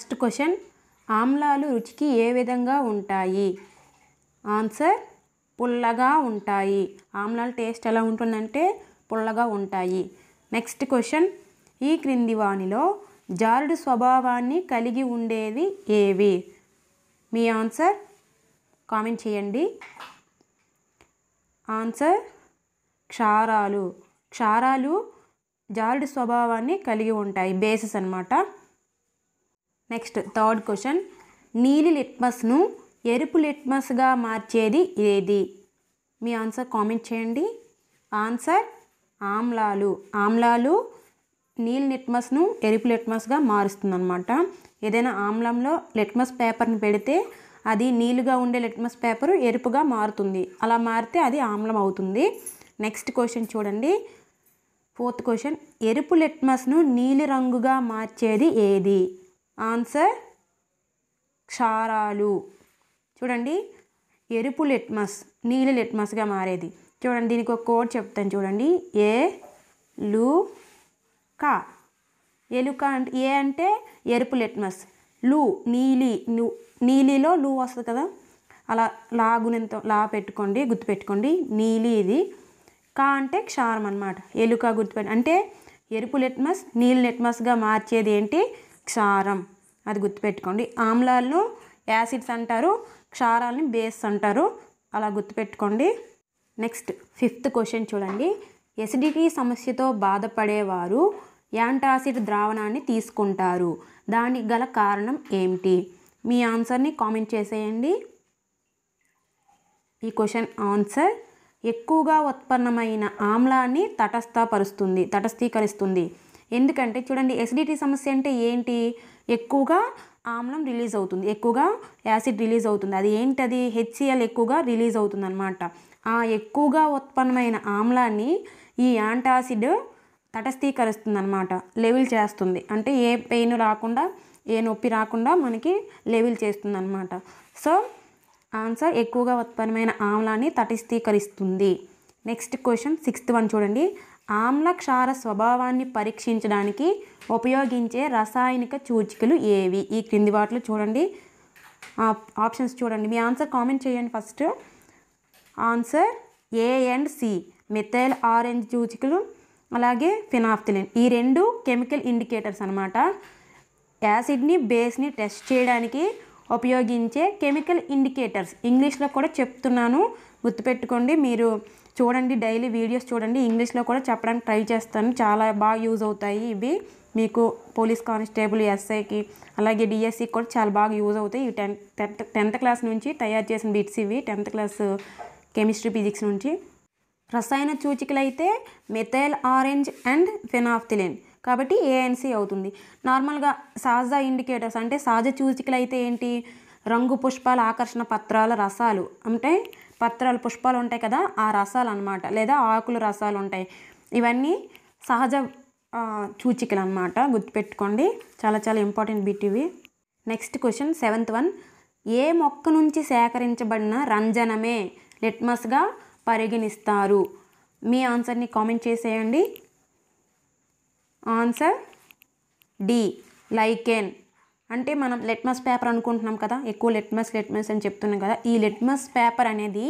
next question ఆమ్లాలు రుచికి ఏ విధంగా ఉంటాయి ఆన్సర్ పుల్లగా ఉంటాయి ఆమ్లాల టేస్ట్ ఎలా ఉంటుందంటే పుల్లగా ఉంటాయి నెక్స్ట్ క్వశ్చన్ ఈ క్రింది వాణిలో జారుడు స్వభావాన్ని కలిగి ఉండేవి ఏవి మీ ఆన్సర్ కామెంట్ చేయండి ఆన్సర్ క్షారాలు క్షారాలు జారుడు స్వభావాన్ని కలిగి ఉంటాయి బేసిస్ అనమాట నెక్స్ట్ థర్డ్ క్వశ్చన్ నీలి లిట్మస్ను ఎరుపు లిట్మస్గా మార్చేది ఏది మీ ఆన్సర్ కామెంట్ చేయండి ఆన్సర్ ఆమ్లాలు ఆమ్లాలు నీలి లిట్మస్ను ఎరుపు లిట్మస్గా మారుస్తుందన్నమాట ఏదైనా ఆమ్లంలో లిట్మస్ పేపర్ని పెడితే అది నీలుగా ఉండే లిట్మస్ పేపరు ఎరుపుగా మారుతుంది అలా మారితే అది ఆమ్లం అవుతుంది నెక్స్ట్ క్వశ్చన్ చూడండి ఫోర్త్ క్వశ్చన్ ఎరుపు లిట్మస్ను నీలి రంగుగా మార్చేది ఏది ఆన్సర్ క్షారాలు చూడండి ఎరుపు లిట్మస్ నీలి లిట్మస్గా మారేది చూడండి దీనికి ఒక కోడ్ చెప్తాను చూడండి ఏ లు కా ఎలుక అంటే ఏ అంటే ఎరుపు లిట్మస్ లు నీలి నీలిలో లు వస్తుంది కదా అలా లాగునంత లా పెట్టుకోండి గుర్తుపెట్టుకోండి నీలి ఇది కా అంటే క్షారం అనమాట ఎలుక గుర్తుపెట్టి అంటే ఎరుపు లిట్మస్ నీలి లిట్మస్గా మార్చేది ఏంటి క్షారం అది గుర్తుపెట్టుకోండి ఆమ్లాలను యాసిడ్స్ అంటారు క్షారాలని బేస్ అంటారు అలా గుర్తుపెట్టుకోండి నెక్స్ట్ ఫిఫ్త్ క్వశ్చన్ చూడండి ఎసిడిటీ సమస్యతో బాధపడేవారు యాంటాసిడ్ ద్రావణాన్ని తీసుకుంటారు దానికి గల కారణం ఏమిటి మీ ఆన్సర్ని కామెంట్ చేసేయండి ఈ క్వశ్చన్ ఆన్సర్ ఎక్కువగా ఉత్పన్నమైన ఆమ్లాన్ని తటస్థపరుస్తుంది తటస్థీకరిస్తుంది ఎందుకంటే చూడండి ఎసిడిటీ సమస్య అంటే ఏంటి ఎక్కువగా ఆమ్లం రిలీజ్ అవుతుంది ఎక్కువగా యాసిడ్ రిలీజ్ అవుతుంది అది ఏంటది హెచ్సిఎల్ ఎక్కువగా రిలీజ్ అవుతుంది అనమాట ఆ ఎక్కువగా ఉత్పన్నమైన ఆమ్లాన్ని ఈ యాంటాసిడ్ తటస్థీకరిస్తుంది అనమాట లెవెల్ చేస్తుంది అంటే ఏ పెయిన్ రాకుండా ఏ నొప్పి రాకుండా మనకి లెవెల్ చేస్తుంది అనమాట సో ఆన్సర్ ఎక్కువగా ఉత్పన్నమైన ఆమ్లాన్ని తటస్థీకరిస్తుంది నెక్స్ట్ క్వశ్చన్ సిక్స్త్ వన్ చూడండి ఆమ్ల క్షార స్వభావాన్ని పరీక్షించడానికి ఉపయోగించే రసాయనిక సూచికలు ఏవి ఈ క్రింది వాటిలో చూడండి ఆప్షన్స్ చూడండి మీ ఆన్సర్ కామెంట్ చేయండి first answer A and C methyl orange సూచికలు అలాగే ఫినాఫ్థిలిన్ ఈ రెండు కెమికల్ ఇండికేటర్స్ అనమాట యాసిడ్ని బేస్ని టెస్ట్ చేయడానికి ఉపయోగించే కెమికల్ ఇండికేటర్స్ ఇంగ్లీష్లో కూడా చెప్తున్నాను గుర్తుపెట్టుకోండి మీరు చూడండి డైలీ వీడియోస్ చూడండి ఇంగ్లీష్లో కూడా చెప్పడానికి ట్రై చేస్తాను చాలా బాగా యూజ్ అవుతాయి ఇవి మీకు పోలీస్ కానిస్టేబుల్ ఎస్ఐకి అలాగే డిఎస్సికి కూడా చాలా బాగా యూజ్ అవుతాయి ఇవి టెన్త్ టెన్త్ క్లాస్ నుంచి తయారు చేసిన బిట్స్ ఇవి టెన్త్ క్లాస్ కెమిస్ట్రీ ఫిజిక్స్ నుంచి రసాయన సూచికలు అయితే మెథైల్ ఆరెంజ్ అండ్ ఫెనాఫ్థిలిన్ కాబట్టి ఏఎన్సి అవుతుంది నార్మల్గా సహజ ఇండికేటర్స్ అంటే సహజ సూచికలు అయితే ఏంటి రంగు పుష్పాల ఆకర్షణ పత్రాల రసాలు అంటే పత్రాలు పుష్పాలు ఉంటాయి కదా ఆ రసాలు అనమాట లేదా ఆకులు రసాలు ఉంటాయి ఇవన్నీ సహజ సూచికలు అనమాట గుర్తుపెట్టుకోండి చాలా చాలా ఇంపార్టెంట్ బిట్ ఇవి నెక్స్ట్ క్వశ్చన్ సెవెంత్ వన్ ఏ మొక్క నుంచి సేకరించబడిన రంజనమే లిట్మస్గా పరిగణిస్తారు మీ ఆన్సర్ని కామెంట్ చేసేయండి ఆన్సర్ డి లైకెన్ అంటే మనం లెట్మస్ పేపర్ అనుకుంటున్నాం కదా ఎక్కువ లెట్మస్ లెట్మస్ అని చెప్తున్నాం కదా ఈ లెట్మస్ పేపర్ అనేది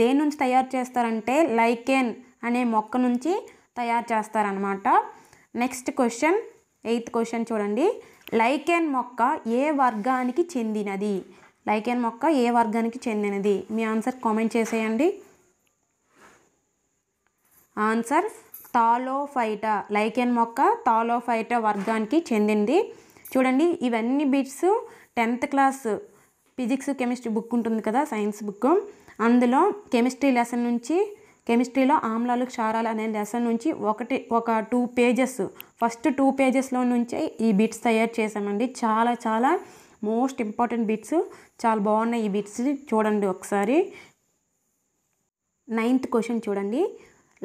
దేని నుంచి తయారు చేస్తారంటే లైకెన్ అనే మొక్క నుంచి తయారు చేస్తారనమాట నెక్స్ట్ క్వశ్చన్ ఎయిత్ క్వశ్చన్ చూడండి లైకెన్ మొక్క ఏ వర్గానికి చెందినది లైకెన్ మొక్క ఏ వర్గానికి చెందినది మీ ఆన్సర్ కామెంట్ చేసేయండి ఆన్సర్ తాలోఫైట లైకెన్ మొక్క తాలోఫైట వర్గానికి చెందింది చూడండి ఇవన్నీ bits tenth class physics chemistry book ఉంటుంది కదా సైన్స్ బుక్ అందులో కెమిస్ట్రీ లెసన్ నుంచి కెమిస్ట్రీలో ఆమ్లాలు క్షారాలు అనే లెసన్ నుంచి ఒకటి ఒక టూ పేజెస్ ఫస్ట్ టూ పేజెస్లో నుంచే ఈ బిట్స్ తయారు చేసామండి చాలా చాలా మోస్ట్ ఇంపార్టెంట్ బిట్స్ చాలా బాగున్నాయి ఈ బిట్స్ చూడండి ఒకసారి నైన్త్ క్వశ్చన్ చూడండి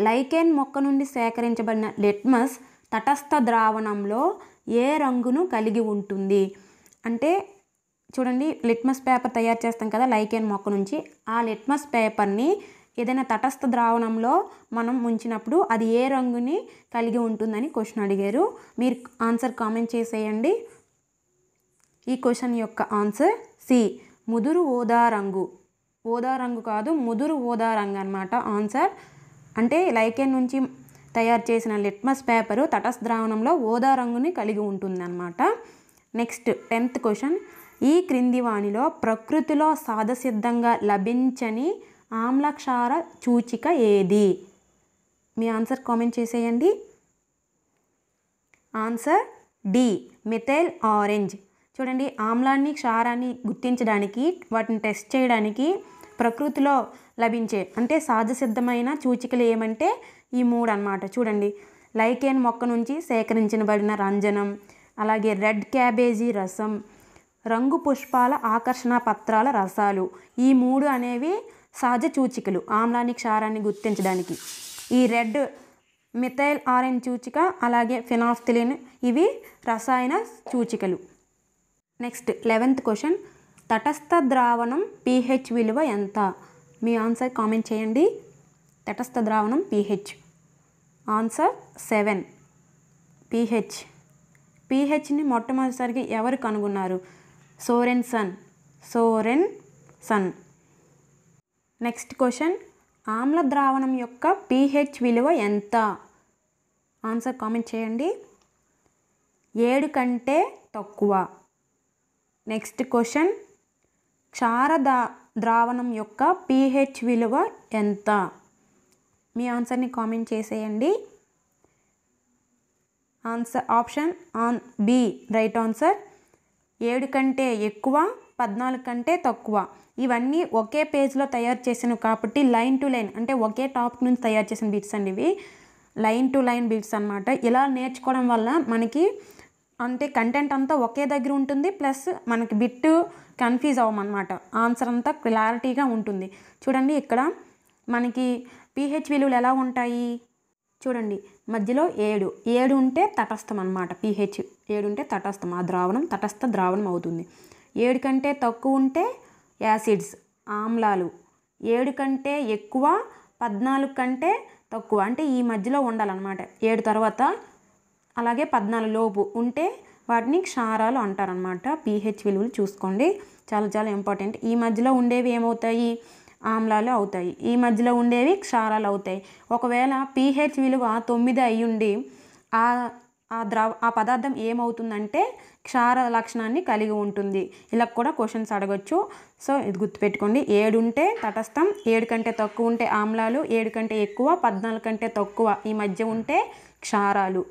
లైకెన్ మొక్క నుండి సేకరించబడిన లిట్మస్ తటస్థ ద్రావణంలో ఏ రంగును కలిగి ఉంటుంది అంటే చూడండి లిట్మస్ పేపర్ తయారు చేస్తాం కదా లైకెన్ మొక్క నుంచి ఆ లిట్మస్ పేపర్ని ఏదైనా తటస్థ ద్రావణంలో మనం ముంచినప్పుడు అది ఏ రంగుని కలిగి ఉంటుందని క్వశ్చన్ అడిగారు మీరు ఆన్సర్ కామెంట్ చేసేయండి ఈ క్వశ్చన్ యొక్క ఆన్సర్ సి ముదురు ఓదా రంగు ఓదా రంగు కాదు ముదురు ఓదా రంగు అనమాట ఆన్సర్ అంటే లైకెన్ నుంచి తయారు చేసిన లిట్మస్ పేపరు తటస్థ ద్రావణంలో ఓదా రంగుని కలిగి ఉంటుందన్నమాట నెక్స్ట్ టెన్త్ క్వశ్చన్ ఈ క్రింది వాణిలో ప్రకృతిలో సాధసిద్ధంగా లభించని ఆమ్లక్షార సూచిక ఏది మీ ఆన్సర్ కామెంట్ చేసేయండి ఆన్సర్ డి మిథైల్ ఆరెంజ్ చూడండి ఆమ్లాన్ని క్షారాన్ని గుర్తించడానికి వాటిని టెస్ట్ చేయడానికి ప్రకృతిలో లభించే అంటే సాధసిద్ధమైన సూచికలు ఏమంటే ఈ మూడు అనమాట చూడండి లైకేన్ మొక్క నుంచి సేకరించబడిన రంజనం అలాగే రెడ్ క్యాబేజీ రసం రంగు పుష్పాల ఆకర్షణ పత్రాల రసాలు ఈ మూడు అనేవి సహజ సూచికలు ఆమ్లాని క్షారాన్ని గుర్తించడానికి ఈ రెడ్ మిథైల్ ఆరెంజ్ సూచిక అలాగే ఫినాఫ్థిలిన్ ఇవి రసాయన సూచికలు నెక్స్ట్ లెవెన్త్ క్వశ్చన్ తటస్థ ద్రావణం పీహెచ్ విలువ ఎంత మీ ఆన్సర్ కామెంట్ చేయండి తటస్థ ద్రావణం పీహెచ్ ఆన్సర్ సెవెన్ పీహెచ్ పీహెచ్ని మొట్టమొదటిసారిగా ఎవరు కనుగొన్నారు Sorensen Sorensen next question ఆమ్ల ద్రావణం యొక్క పీహెచ్ విలువ ఎంత ఆన్సర్ కామెంట్ చేయండి ఏడు కంటే తక్కువ నెక్స్ట్ క్వశ్చన్ క్షార ద్రావణం యొక్క పీహెచ్ విలువ ఎంత మీ ఆన్సర్ని కామెంట్ చేసేయండి answer option on B right answer ఏడు కంటే ఎక్కువ పద్నాలుగు కంటే తక్కువ ఇవన్నీ ఒకే పేజ్లో తయారు చేసాను కాబట్టి లైన్ టు లైన్ అంటే ఒకే టాపిక్ నుంచి తయారు చేసిన బిట్స్ అండి ఇవి లైన్ టు లైన్ బిట్స్ అనమాట ఇలా నేర్చుకోవడం వల్ల మనకి అంటే కంటెంట్ అంతా ఒకే దగ్గర ఉంటుంది ప్లస్ మనకి బిట్ కన్ఫ్యూజ్ అవ్వమన్నమాట ఆన్సర్ అంతా క్లారిటీగా ఉంటుంది చూడండి ఇక్కడ మనకి పీహెచ్ విలువలు ఎలా ఉంటాయి చూడండి మధ్యలో ఏడు ఏడు ఉంటే తటస్థం అనమాట పీహెచ్ ఏడు ఉంటే తటస్థం ఆ ద్రావణం తటస్థ ద్రావణం అవుతుంది ఏడు కంటే తక్కువ ఉంటే యాసిడ్స్ ఆమ్లాలు ఏడు కంటే ఎక్కువ పద్నాలుగు కంటే తక్కువ అంటే ఈ మధ్యలో ఉండాలన్నమాట ఏడు తర్వాత అలాగే పద్నాలుగు లోపు ఉంటే వాటిని క్షారాలు అంటారనమాట పీహెచ్ విలువలు చూసుకోండి చాలా చాలా ఇంపార్టెంట్ ఈ మధ్యలో ఉండేవి ఏమవుతాయి ఆమ్లాలు అవుతాయి ఈ మధ్యలో ఉండేవి క్షారాలు అవుతాయి ఒకవేళ పీహెచ్ విలువ తొమ్మిది అయ్యుండి ఆ ఆ ద్రవ ఆ పదార్థం ఏమవుతుందంటే క్షార లక్షణాన్ని కలిగి ఉంటుంది ఇలా కూడా క్వశ్చన్స్ అడగొచ్చు సో ఇది గుర్తుపెట్టుకోండి ఉంటే తటస్థం ఏడు కంటే తక్కువ ఉంటే ఆమ్లాలు ఏడు కంటే ఎక్కువ పద్నాలుగు కంటే తక్కువ ఈ మధ్య ఉంటే క్షారాలు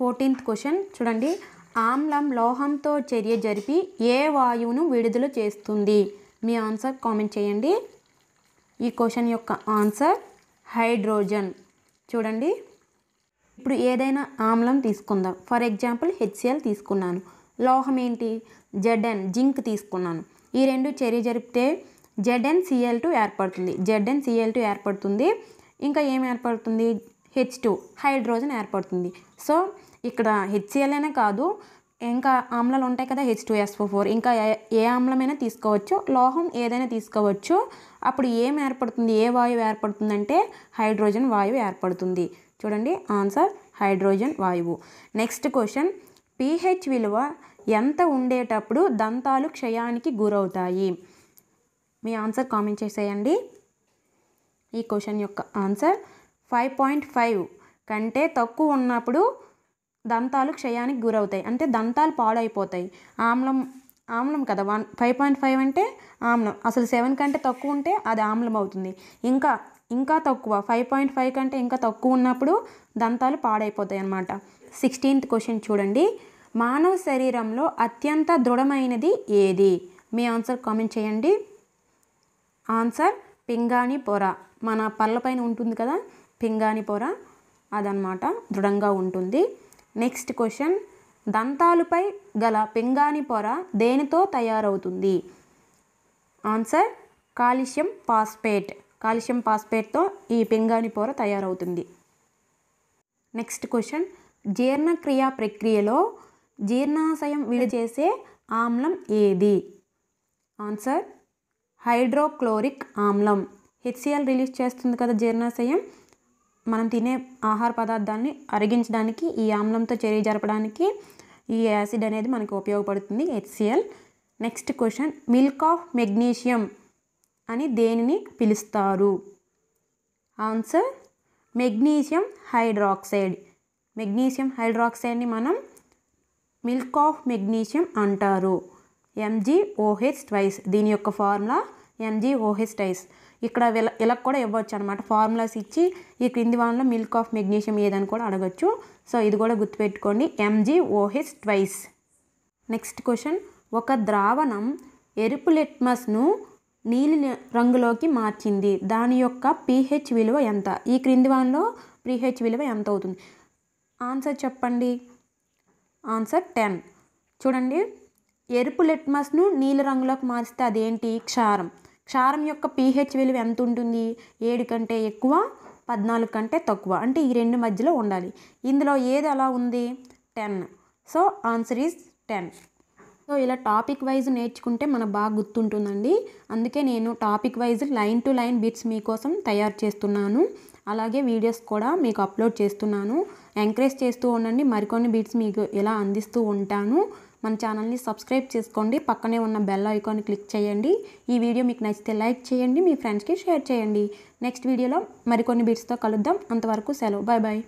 ఫోర్టీన్త్ క్వశ్చన్ చూడండి ఆమ్లం లోహంతో చర్య జరిపి ఏ వాయువును విడుదల చేస్తుంది మీ ఆన్సర్ కామెంట్ చేయండి ఈ క్వశ్చన్ యొక్క ఆన్సర్ హైడ్రోజన్ చూడండి ఇప్పుడు ఏదైనా ఆమ్లం తీసుకుందాం ఫర్ ఎగ్జాంపుల్ హెచ్సిఎల్ తీసుకున్నాను లోహం ఏంటి జెడ్ఎన్ జింక్ తీసుకున్నాను ఈ రెండు చర్య జరిపితే జెడ్ఎన్ సిఎల్ టూ ఏర్పడుతుంది జెడ్ఎన్ సిఎల్ టూ ఏర్పడుతుంది ఇంకా ఏం ఏర్పడుతుంది హెచ్ టూ హైడ్రోజన్ ఏర్పడుతుంది సో ఇక్కడ హెచ్సిఎల్ అనే కాదు ఇంకా ఆమ్లాలు ఉంటాయి కదా హెచ్ టూ ఎస్ ఫోర్ ఇంకా ఏ ఆమ్లమైనా తీసుకోవచ్చు లోహం ఏదైనా తీసుకోవచ్చు అప్పుడు ఏం ఏర్పడుతుంది ఏ వాయువు ఏర్పడుతుందంటే హైడ్రోజన్ వాయువు ఏర్పడుతుంది చూడండి ఆన్సర్ హైడ్రోజన్ వాయువు నెక్స్ట్ క్వశ్చన్ పీహెచ్ విలువ ఎంత ఉండేటప్పుడు దంతాలు క్షయానికి గురవుతాయి మీ ఆన్సర్ కామెంట్ చేసేయండి ఈ క్వశ్చన్ యొక్క ఆన్సర్ ఫైవ్ పాయింట్ ఫైవ్ కంటే తక్కువ ఉన్నప్పుడు దంతాలు క్షయానికి గురవుతాయి అంటే దంతాలు పాడైపోతాయి ఆమ్లం ఆమ్లం కదా వన్ ఫైవ్ పాయింట్ ఫైవ్ అంటే ఆమ్లం అసలు సెవెన్ కంటే తక్కువ ఉంటే అది ఆమ్లం అవుతుంది ఇంకా ఇంకా తక్కువ ఫైవ్ పాయింట్ ఫైవ్ కంటే ఇంకా తక్కువ ఉన్నప్పుడు దంతాలు పాడైపోతాయి అన్నమాట సిక్స్టీన్త్ క్వశ్చన్ చూడండి మానవ శరీరంలో అత్యంత దృఢమైనది ఏది మీ ఆన్సర్ కామెంట్ చేయండి ఆన్సర్ పింగాణి పొర మన పళ్ళపైన ఉంటుంది కదా పింగాణి పొర అదనమాట దృఢంగా ఉంటుంది నెక్స్ట్ క్వశ్చన్ దంతాలుపై గల పింగాణి పొర దేనితో తయారవుతుంది ఆన్సర్ కాల్షియం పాస్పేట్ కాల్షియం పాస్పేట్తో ఈ పింగాణి పొర తయారవుతుంది నెక్స్ట్ క్వశ్చన్ జీర్ణక్రియ ప్రక్రియలో జీర్ణాశయం విడిచేసే ఆమ్లం ఏది ఆన్సర్ హైడ్రోక్లోరిక్ ఆమ్లం హెచ్సిఎల్ రిలీజ్ చేస్తుంది కదా జీర్ణాశయం మనం తినే ఆహార పదార్థాన్ని అరిగించడానికి ఈ ఆమ్లంతో చర్య జరపడానికి ఈ యాసిడ్ అనేది మనకు ఉపయోగపడుతుంది H C L next question milk of magnesium అని దేనిని పిలుస్తారు ఆన్సర్ మెగ్నీషియం హైడ్రాక్సైడ్ మెగ్నీషియం హైడ్రాక్సైడ్ని మనం మిల్క్ ఆఫ్ మెగ్నీషియం అంటారు ఎంజీఓహెచ్ ట్వైస్ దీని యొక్క ఫార్ములా ఎంజీఓహెచ్ ట్వైస్ ఇక్కడ ఇలా కూడా ఇవ్వచ్చు అనమాట ఫార్ములాస్ ఇచ్చి ఈ క్రింది వాళ్ళలో మిల్క్ ఆఫ్ మెగ్నీషియం ఏదని కూడా అడగచ్చు సో ఇది కూడా గుర్తుపెట్టుకోండి M G O H twice next question ఒక ద్రావణం ఎరుపు లిట్మస్ను నీలి రంగులోకి మార్చింది దాని యొక్క పీహెచ్ విలువ ఎంత ఈ క్రింది వాళ్ళలో పీహెచ్ విలువ ఎంత అవుతుంది ఆన్సర్ చెప్పండి ఆన్సర్ టెన్ చూడండి ఎరుపు లిట్మస్ను నీలి రంగులోకి మారిస్తే అదేంటి క్షారం క్షారం యొక్క పీహెచ్ విలువ ఎంత ఉంటుంది ఏడు కంటే ఎక్కువ పద్నాలుగు కంటే తక్కువ అంటే ఈ రెండు మధ్యలో ఉండాలి ఇందులో ఏది అలా ఉంది ten so answer is ten so ఇలా టాపిక్ వైజ్ నేర్చుకుంటే మనకు బాగా గుర్తుంటుందండి అందుకే నేను topic wise line to line bits మీకోసం తయారు చేస్తున్నాను అలాగే వీడియోస్ కూడా మీకు అప్లోడ్ చేస్తున్నాను ఎంకరేజ్ చేస్తూ ఉండండి మరికొన్ని బిట్స్ మీకు ఇలా అందిస్తూ ఉంటాను మన ఛానల్ని సబ్స్క్రైబ్ చేసుకోండి పక్కనే ఉన్న బెల్ ఐకాన్ క్లిక్ చేయండి ఈ వీడియో మీకు నచ్చితే లైక్ చేయండి మీ ఫ్రెండ్స్కి షేర్ చేయండి నెక్స్ట్ వీడియోలో మరికొన్ని బీట్స్తో కలుద్దాం అంతవరకు సెలవు బాయ్ బాయ్